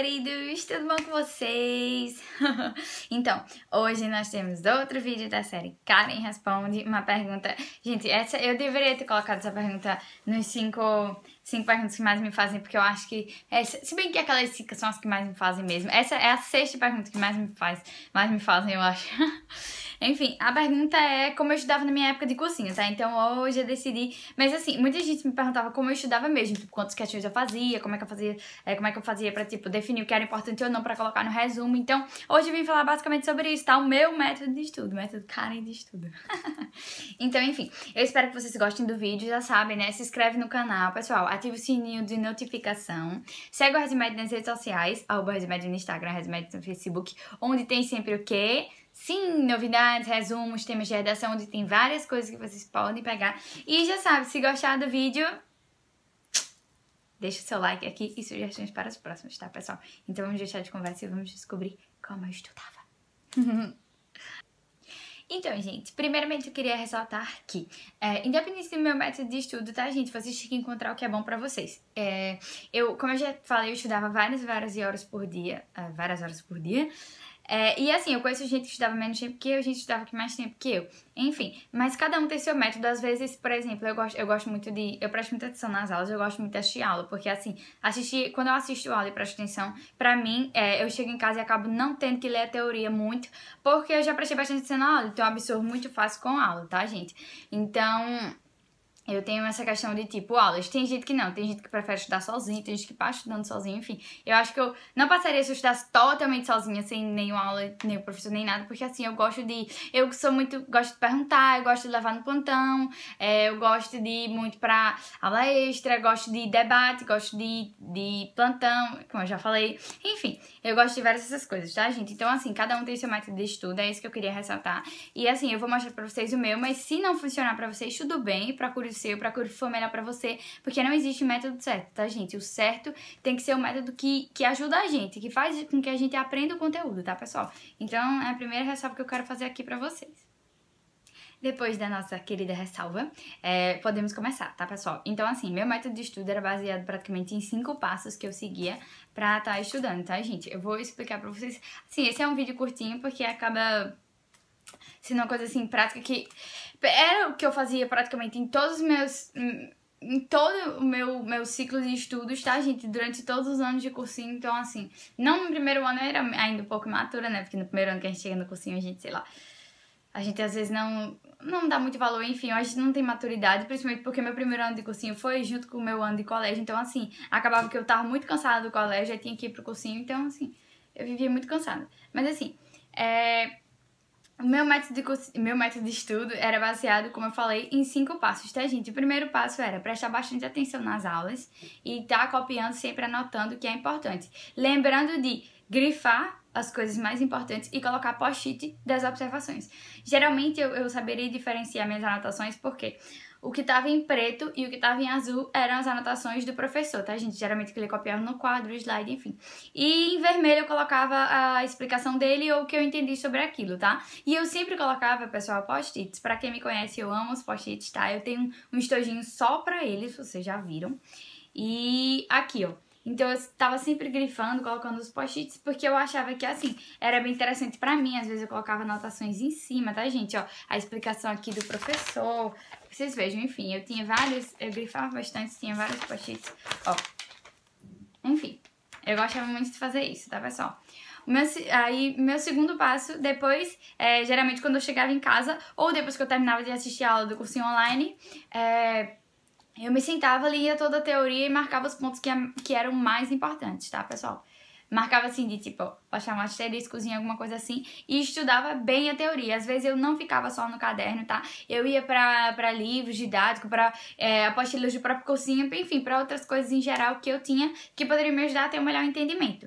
queridos, tudo bom com vocês? então, hoje nós temos outro vídeo da série Karen Responde, uma pergunta... Gente, essa eu deveria ter colocado essa pergunta nos cinco cinco perguntas que mais me fazem, porque eu acho que. Essa, se bem que aquelas cinco são as que mais me fazem mesmo. Essa é a sexta pergunta que mais me faz, mais me fazem, eu acho. Enfim, a pergunta é como eu estudava na minha época de cursinho, tá? Então hoje eu decidi. Mas assim, muita gente me perguntava como eu estudava mesmo, tipo, quantos questões eu fazia, como é que eu fazia, é, como é que eu fazia pra, tipo, definir o que era importante ou não pra colocar no resumo. Então, hoje eu vim falar basicamente sobre isso, tá? O meu método de estudo, método Karen de estudo. então, enfim, eu espero que vocês gostem do vídeo, já sabem, né? Se inscreve no canal, pessoal ative o sininho de notificação, segue o Resmed nas redes sociais, arroba Resmed no Instagram, Resmed no Facebook, onde tem sempre o quê? Sim, novidades, resumos, temas de redação, onde tem várias coisas que vocês podem pegar. E já sabe, se gostar do vídeo, deixa o seu like aqui e sugestões para os próximos, tá, pessoal? Então vamos deixar de conversa e vamos descobrir como eu estudava. Então, gente, primeiramente eu queria ressaltar que, é, independente do meu método de estudo, tá, gente? Vocês têm que encontrar o que é bom para vocês. É, eu, como eu já falei, eu estudava várias, várias horas por dia, é, várias horas por dia, é, e assim, eu conheço gente que estudava menos tempo que eu, gente que estudava mais tempo que eu. Enfim, mas cada um tem seu método. Às vezes, por exemplo, eu gosto, eu gosto muito de. Eu presto muita atenção nas aulas, eu gosto muito de assistir aula, porque assim, assistir, quando eu assisto aula e presto atenção, pra mim, é, eu chego em casa e acabo não tendo que ler a teoria muito, porque eu já prestei bastante atenção na aula, então eu absorvo muito fácil com a aula, tá, gente? Então. Eu tenho essa questão de tipo aulas. Tem gente que não, tem gente que prefere estudar sozinho, tem gente que passa estudando sozinho, enfim. Eu acho que eu não passaria se eu estudasse totalmente sozinha, sem nenhuma aula, nem professor, nem nada, porque assim, eu gosto de. Eu sou muito. Gosto de perguntar, eu gosto de levar no plantão, é, eu gosto de ir muito pra aula extra, gosto de debate, gosto de, de plantão, como eu já falei. Enfim, eu gosto de várias dessas coisas, tá, gente? Então, assim, cada um tem seu método de estudo, é isso que eu queria ressaltar. E assim, eu vou mostrar pra vocês o meu, mas se não funcionar pra vocês, tudo bem, procure seu, procure o que for melhor para você, porque não existe método certo, tá, gente? O certo tem que ser o método que, que ajuda a gente, que faz com que a gente aprenda o conteúdo, tá, pessoal? Então, é a primeira ressalva que eu quero fazer aqui para vocês. Depois da nossa querida ressalva, é, podemos começar, tá, pessoal? Então, assim, meu método de estudo era baseado praticamente em cinco passos que eu seguia pra estar tá estudando, tá, gente? Eu vou explicar pra vocês. Assim, esse é um vídeo curtinho porque acaba se não coisa assim prática que era o que eu fazia praticamente em todos os meus em todo o meu, meu ciclo de estudos, tá, gente? Durante todos os anos de cursinho. Então, assim, não no primeiro ano eu era ainda um pouco imatura, né? Porque no primeiro ano que a gente chega no cursinho, a gente, sei lá, a gente às vezes não, não dá muito valor, enfim, a gente não tem maturidade, principalmente porque meu primeiro ano de cursinho foi junto com o meu ano de colégio. Então, assim, acabava que eu tava muito cansada do colégio, aí tinha que ir pro cursinho, então, assim, eu vivia muito cansada. Mas, assim, é meu método, de, meu método de estudo era baseado, como eu falei, em cinco passos, tá, gente? O primeiro passo era prestar bastante atenção nas aulas e estar tá copiando, sempre anotando o que é importante. Lembrando de grifar as coisas mais importantes e colocar post-it das observações. Geralmente eu, eu saberia diferenciar minhas anotações porque o que estava em preto e o que estava em azul eram as anotações do professor, tá, gente? Geralmente que ele copiava é no quadro, slide, enfim. E em vermelho eu colocava a explicação dele ou o que eu entendi sobre aquilo, tá? E eu sempre colocava, pessoal, post-its. Pra quem me conhece, eu amo os post-its, tá? Eu tenho um estojinho só pra eles, vocês já viram. E aqui, ó. Então eu tava sempre grifando, colocando os post-its, porque eu achava que assim, era bem interessante para mim. Às vezes eu colocava anotações em cima, tá, gente? Ó, a explicação aqui do professor. Vocês vejam, enfim, eu tinha vários, eu grifava bastante, tinha vários post-its, ó. Enfim, eu gostava muito de fazer isso, tá, pessoal? Meu, aí, meu segundo passo, depois, é, geralmente quando eu chegava em casa, ou depois que eu terminava de assistir a aula do cursinho online, é, eu me sentava, lia toda a teoria e marcava os pontos que, que eram mais importantes, tá, pessoal? Marcava assim, de tipo, achar um asteriscozinho, alguma coisa assim, e estudava bem a teoria. Às vezes eu não ficava só no caderno, tá? Eu ia pra, pra livros didáticos, pra é, apostilas de próprio cursinho, enfim, pra outras coisas em geral que eu tinha que poderiam me ajudar a ter um melhor entendimento.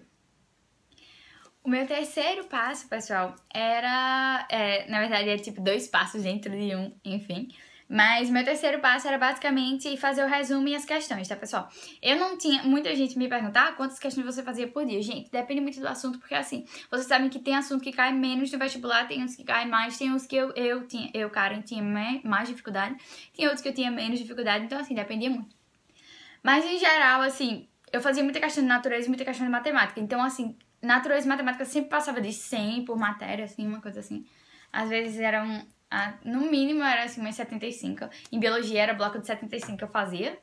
O meu terceiro passo, pessoal, era. É, na verdade, é tipo dois passos dentro de um, enfim mas meu terceiro passo era basicamente fazer o resumo e as questões, tá, pessoal? Eu não tinha. Muita gente me perguntar ah, quantas questões você fazia por dia. Gente, depende muito do assunto, porque assim, vocês sabem que tem assunto que cai menos no vestibular, tem uns que caem mais, tem uns que eu, eu tinha, eu, Karen, tinha mais dificuldade, tinha outros que eu tinha menos dificuldade, então assim, dependia muito. Mas em geral, assim, eu fazia muita questão de natureza e muita questão de matemática. Então, assim, natureza e matemática sempre passava de 100 por matéria, assim, uma coisa assim. Às vezes eram ah, no mínimo era assim, umas 75. Em biologia era bloco de 75 que eu fazia.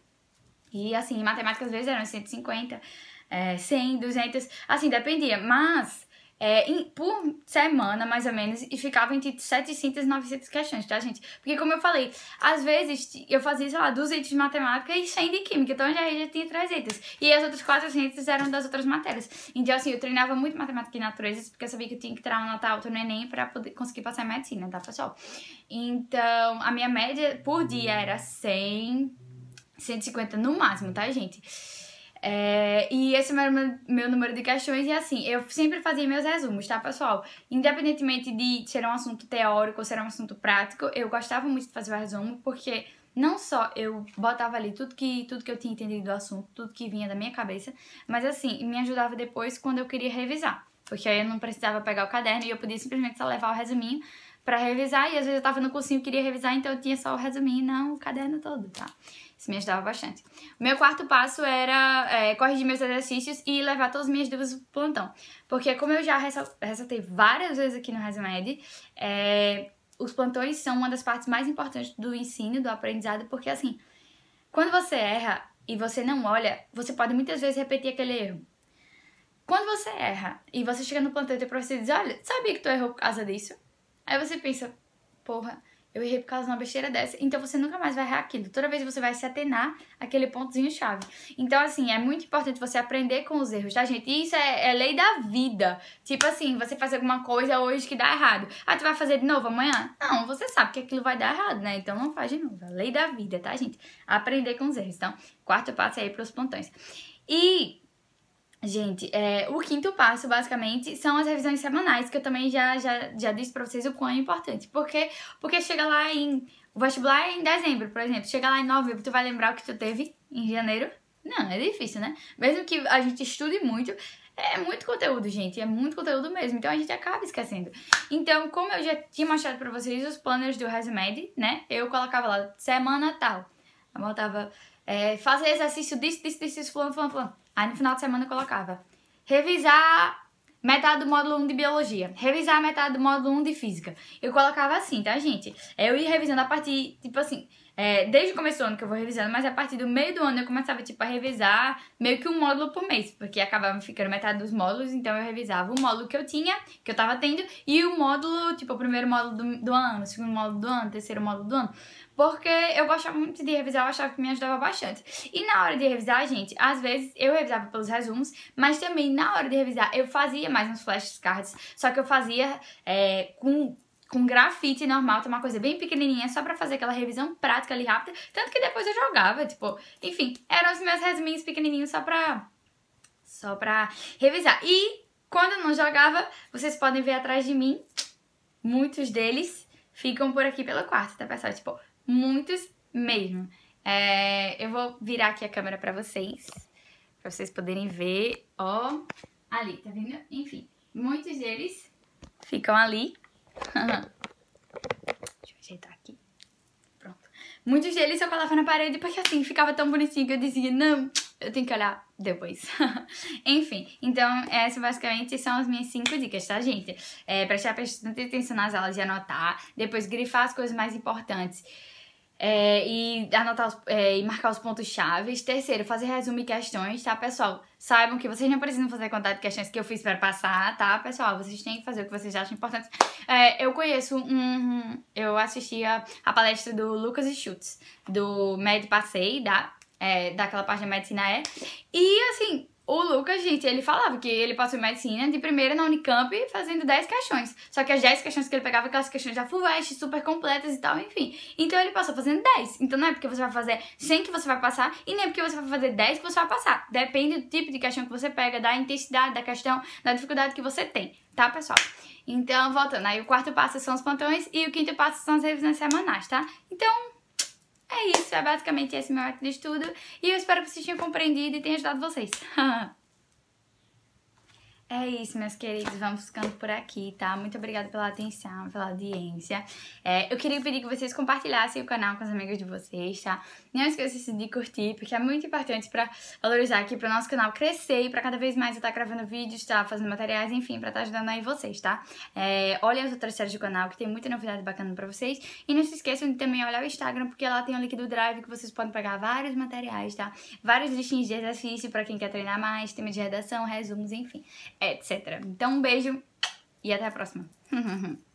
E assim, em matemática às vezes eram 150, é, 100, 200, assim, dependia. Mas é, em, por semana, mais ou menos, e ficava entre 700 e 900 questões, tá, gente? Porque, como eu falei, às vezes eu fazia, sei lá, 200 de matemática e 100 de química, então já, já tinha 300. E as outras 400 eram das outras matérias. Então, assim, eu treinava muito matemática e natureza porque eu sabia que eu tinha que tirar uma nota alta no Enem pra poder conseguir passar em medicina, tá, pessoal? Então, a minha média por dia era 100, 150 no máximo, tá, gente? É, e esse é meu, meu número de questões e é assim, eu sempre fazia meus resumos, tá, pessoal? Independentemente de ser um assunto teórico ou ser um assunto prático, eu gostava muito de fazer o resumo porque não só eu botava ali tudo que, tudo que eu tinha entendido do assunto, tudo que vinha da minha cabeça, mas assim, me ajudava depois quando eu queria revisar. Porque aí eu não precisava pegar o caderno e eu podia simplesmente só levar o resuminho para revisar. E às vezes eu tava no cursinho, queria revisar, então eu tinha só o resuminho, não o caderno todo, tá? Isso me ajudava bastante. O meu quarto passo era é, corrigir meus exercícios e levar todas as minhas dúvidas pro plantão. Porque como eu já ressaltei várias vezes aqui no Resumed, é, os plantões são uma das partes mais importantes do ensino, do aprendizado, porque assim, quando você erra e você não olha, você pode muitas vezes repetir aquele erro. Quando você erra e você chega no plantão e o professor diz, olha, sabia que tu errou por causa disso? Aí você pensa, porra, eu errei por causa de uma besteira dessa. Então você nunca mais vai errar aquilo. Toda vez você vai se atenar àquele pontozinho chave. Então, assim, é muito importante você aprender com os erros, tá, gente? E isso é, é, lei da vida. Tipo assim, você faz alguma coisa hoje que dá errado. Ah, tu vai fazer de novo amanhã? Não, você sabe que aquilo vai dar errado, né? Então não faz de novo. É lei da vida, tá, gente? Aprender com os erros. Então, quarto passo aí é pros pontões. E Gente, é, o quinto passo, basicamente, são as revisões semanais, que eu também já, já, já disse pra vocês o quão é importante. Porque, porque chega lá em. O vestibular é em dezembro, por exemplo. Chega lá em novembro, tu vai lembrar o que tu teve em janeiro? Não, é difícil, né? Mesmo que a gente estude muito, é muito conteúdo, gente. É muito conteúdo mesmo. Então a gente acaba esquecendo. Então, como eu já tinha mostrado pra vocês os planners do ResMed, né? Eu colocava lá, semana tal. Eu botava, é, fazer exercício disso, disso, disso, disso, fulano, fulano, fulano. Aí no final de semana eu colocava revisar metade do módulo 1 de biologia, revisar metade do módulo 1 de física. Eu colocava assim, tá, gente? Eu ia revisando a partir, tipo assim, é, desde o começo do ano que eu vou revisando, mas a partir do meio do ano eu começava, tipo, a revisar meio que um módulo por mês, porque acabava ficando metade dos módulos, então eu revisava o módulo que eu tinha, que eu tava tendo, e o módulo, tipo, o primeiro módulo do, do ano, o segundo módulo do ano, o terceiro módulo do ano, porque eu gostava muito de revisar, eu achava que me ajudava bastante. E na hora de revisar, gente, às vezes eu revisava pelos resumos, mas também na hora de revisar eu fazia mais uns flashcards, só que eu fazia é, com com grafite normal, tem uma coisa bem pequenininha, só pra fazer aquela revisão prática ali rápida. Tanto que depois eu jogava, tipo, enfim, eram os meus resuminhos pequenininhos só pra. Só pra revisar. E quando eu não jogava, vocês podem ver atrás de mim, muitos deles ficam por aqui pelo quarto, tá pessoal? Tipo, muitos mesmo. É, eu vou virar aqui a câmera pra vocês, pra vocês poderem ver, ó, ali, tá vendo? Enfim, muitos deles ficam ali Deixa eu ajeitar aqui. Pronto. Muitos deles eu colava na parede porque assim ficava tão bonitinho que eu dizia, não, eu tenho que olhar depois. Enfim, então essas basicamente são as minhas cinco dicas, tá, gente? É, prestar bastante atenção nas aulas e anotar, depois grifar as coisas mais importantes. É, e anotar os, é, e marcar os pontos chaves. Terceiro, fazer resumo e questões, tá, pessoal? Saibam que vocês não precisam fazer quantidade de questões que eu fiz para passar, tá, pessoal? Vocês têm que fazer o que vocês acham importante. É, eu conheço um. Eu assisti a, a palestra do Lucas Schutz, do Med Passei, da, é, daquela parte da medicina é. E, assim, o Lucas, gente, ele falava que ele passou em medicina de primeira na Unicamp fazendo 10 questões. Só que as 10 questões que ele pegava, aquelas questões da FUVEST, super completas e tal, enfim. Então ele passou fazendo 10. Então não é porque você vai fazer 100 que você vai passar e nem é porque você vai fazer 10 que você vai passar. Depende do tipo de questão que você pega, da intensidade da questão, da dificuldade que você tem, tá, pessoal? Então, voltando, aí o quarto passo são os plantões e o quinto passo são as revisões semanais, tá? Então, é isso, é basicamente esse meu método de estudo e eu espero que vocês tenham compreendido e tenha ajudado vocês. É isso, meus queridos. Vamos ficando por aqui, tá? Muito obrigada pela atenção, pela audiência. É, eu queria pedir que vocês compartilhassem o canal com os amigos de vocês, tá? Não esqueça de curtir, porque é muito importante para valorizar aqui, para o nosso canal crescer e para cada vez mais eu estar tá gravando vídeos, tá? fazendo materiais, enfim, para estar tá ajudando aí vocês, tá? É, olhem as outras séries do canal, que tem muita novidade bacana para vocês. E não se esqueçam de também olhar o Instagram, porque lá tem o link do Drive que vocês podem pegar vários materiais, tá? Vários listinhos de exercício para quem quer treinar mais, tema de redação, resumos, enfim etc. Então, um beijo e até a próxima.